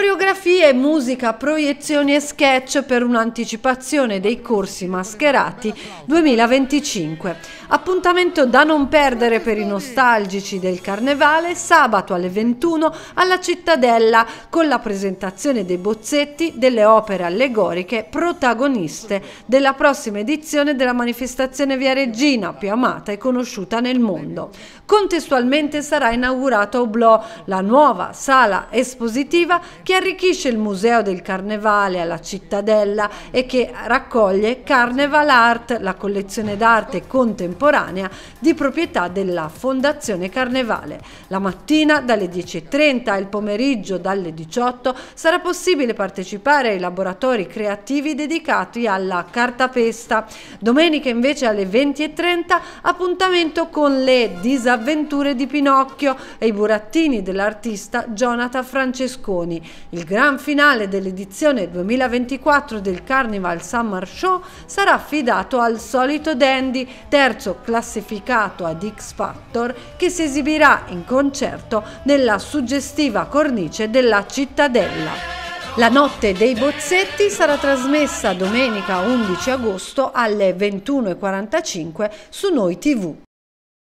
Coreografie, musica, proiezioni e sketch per un'anticipazione dei corsi mascherati 2025. Appuntamento da non perdere per i nostalgici del carnevale sabato alle 21 alla Cittadella con la presentazione dei bozzetti delle opere allegoriche protagoniste della prossima edizione della manifestazione Via Regina, più amata e conosciuta nel mondo. Contestualmente sarà inaugurata Oblò la nuova sala espositiva che arricchisce il Museo del Carnevale alla Cittadella e che raccoglie Carneval Art, la collezione d'arte contemporanea di proprietà della Fondazione Carnevale. La mattina dalle 10.30 e il pomeriggio dalle 18 sarà possibile partecipare ai laboratori creativi dedicati alla cartapesta. Domenica invece alle 20.30 appuntamento con le disavventure di Pinocchio e i burattini dell'artista Jonathan Francesconi. Il gran finale dell'edizione 2024 del Carnival Summer Show sarà affidato al solito Dandy, terzo classificato ad X Factor, che si esibirà in concerto nella suggestiva cornice della cittadella. La notte dei bozzetti sarà trasmessa domenica 11 agosto alle 21.45 su Noi TV.